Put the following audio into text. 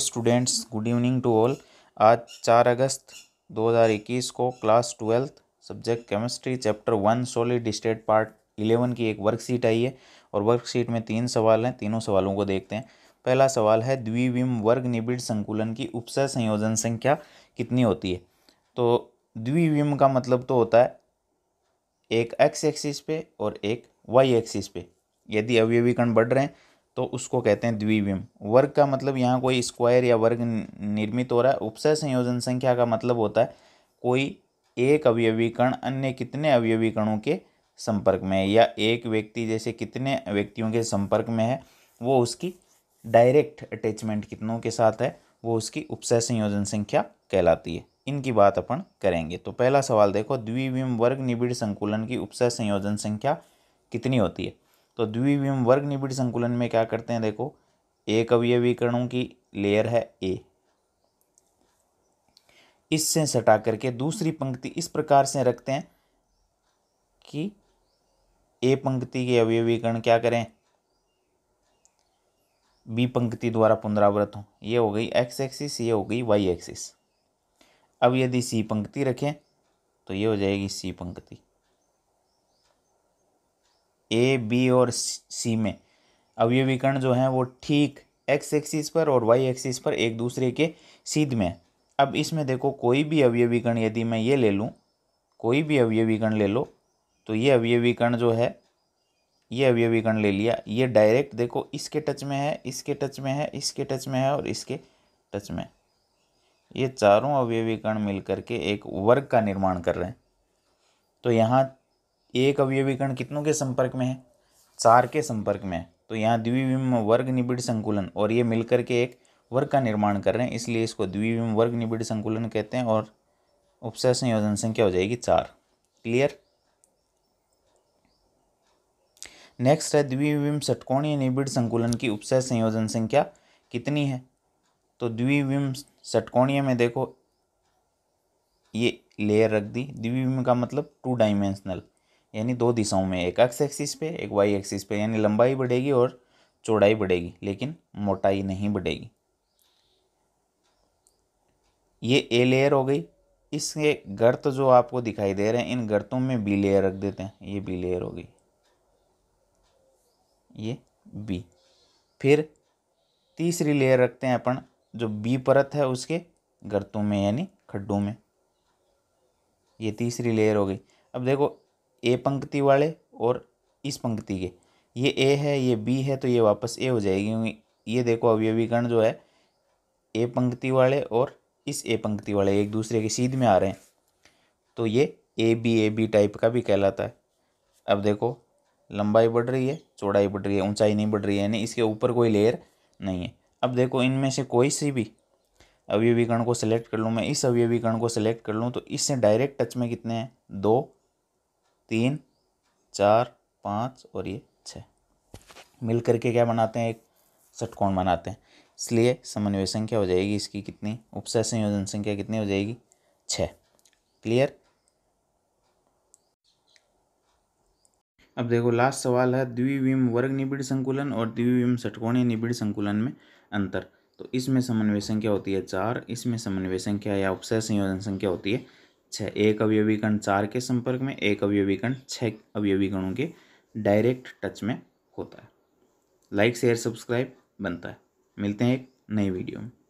students good evening to all आज चार अगस्त 2021 को class twelfth subject chemistry chapter one solid state part eleven की एक वर्कशीट आई है और वर्कशीट में तीन सवाल हैं तीनों सवालों को देखते हैं पहला सवाल है द्विविम वर्ग निबिड संकुलन की उपसह संयोजन संख्या कितनी होती है तो द्विविम का मतलब तो होता है एक एक्स एक्सिस पे और एक वाई एक्सिस पे यदि अवयवीकरण बढ़ रहे हैं तो उसको कहते हैं द्विविम वर्ग का मतलब यहाँ कोई स्क्वायर या वर्ग निर्मित हो रहा है उपसह संयोजन संख्या का मतलब होता है कोई एक अवयवीकरण अन्य कितने अवयवीकरणों के संपर्क में है या एक व्यक्ति जैसे कितने व्यक्तियों के संपर्क में है वो उसकी डायरेक्ट अटैचमेंट कितनों के साथ है वो उसकी उपसह संयोजन संख्या कहलाती है इनकी बात अपन करेंगे तो पहला सवाल देखो द्विविम वर्ग निबिड़ संकुलन की उपसह संयोजन संख्या कितनी होती है तो द्विविम वर्ग निबिड़ संकुलन में क्या करते हैं देखो एक अवयवीकरणों की लेयर है ए इससे सटा करके दूसरी पंक्ति इस प्रकार से रखते हैं कि ए पंक्ति के अवयवीकरण क्या करें बी पंक्ति द्वारा पुनरावृत हो ये हो गई एक्स एक्सिस ये हो गई वाई एक्सिस अब यदि सी पंक्ति रखें तो ये हो जाएगी सी पंक्ति ए बी और सी में अवयवीकरण जो है वो ठीक एक्स एक्सिस पर और वाई एक्सिस पर एक दूसरे के सीध में अब इसमें देखो कोई भी अवयवीकरण यदि मैं ये ले लूँ कोई भी अवयवीकरण ले लो तो ये अवयवीकरण जो है ये अवयवीकरण ले लिया ये डायरेक्ट देखो इसके टच में है इसके टच में है इसके टच में है और इसके टच में ये चारों अवयवीकरण मिलकर के एक वर्ग का निर्माण कर रहे हैं तो यहाँ एक कण कितनों के संपर्क में है चार के संपर्क में है तो यहाँ द्विविम वर्ग निबिड़ संकुलन और ये मिलकर के एक वर्ग का निर्माण कर रहे हैं इसलिए इसको द्विविम वर्ग निबिड़ संकुलन कहते हैं और उपसह संयोजन संख्या हो जाएगी चार क्लियर नेक्स्ट है द्विविम षटकोणीय निबिड़ संकुलन की उपसह संयोजन संख्या कितनी है तो द्विविम षटकोणीय में देखो ये लेयर रख दी द्विविम का मतलब टू डायमेंशनल यानी दो दिशाओं में एक एक्स एक्सिस पे एक वाई एक्सिस पे यानी लंबाई बढ़ेगी और चौड़ाई बढ़ेगी लेकिन मोटाई नहीं बढ़ेगी ये ए लेयर हो गई इसके गर्त जो आपको दिखाई दे रहे हैं इन गर्तों में बी लेयर रख देते हैं ये बी लेयर हो गई ये बी फिर तीसरी लेयर रखते हैं अपन जो बी परत है उसके गर्तों में यानी खड्डों में ये तीसरी लेयर हो गई अब देखो ए पंक्ति वाले और इस पंक्ति के ये ए है ये बी है तो ये वापस ए हो जाएगी क्योंकि ये देखो अवयवीकरण जो है ए पंक्ति वाले और इस ए पंक्ति वाले एक दूसरे के सीध में आ रहे हैं तो ये A B A B type का भी कहलाता है अब देखो लंबाई बढ़ रही है चौड़ाई बढ़ रही है ऊंचाई नहीं बढ़ रही है यानी इसके ऊपर कोई लेयर नहीं है अब देखो इनमें से कोई सी भी अवयवीकरण को सिलेक्ट कर लूँ मैं इस अवयवीकरण को सिलेक्ट कर लूँ तो इससे डायरेक्ट टच में कितने हैं दो तीन चार पाँच और ये छः मिल करके क्या बनाते हैं एक षटकोण बनाते हैं इसलिए समन्वय संख्या हो जाएगी इसकी कितनी उपस संयोजन संख्या कितनी हो जाएगी छ क्लियर अब देखो लास्ट सवाल है द्विविम वर्ग निबिड़ संकुलन और द्विविम षटकोणीय निबिड़ संकुलन में अंतर तो इसमें समन्वय संख्या होती है चार इसमें समन्वय संख्या या उपस संयोजन संख्या होती है छः एक अवयवी कण चार के संपर्क में एक अवयवी कण छः अवयवी कणों के डायरेक्ट टच में होता है लाइक शेयर सब्सक्राइब बनता है मिलते हैं एक नई वीडियो में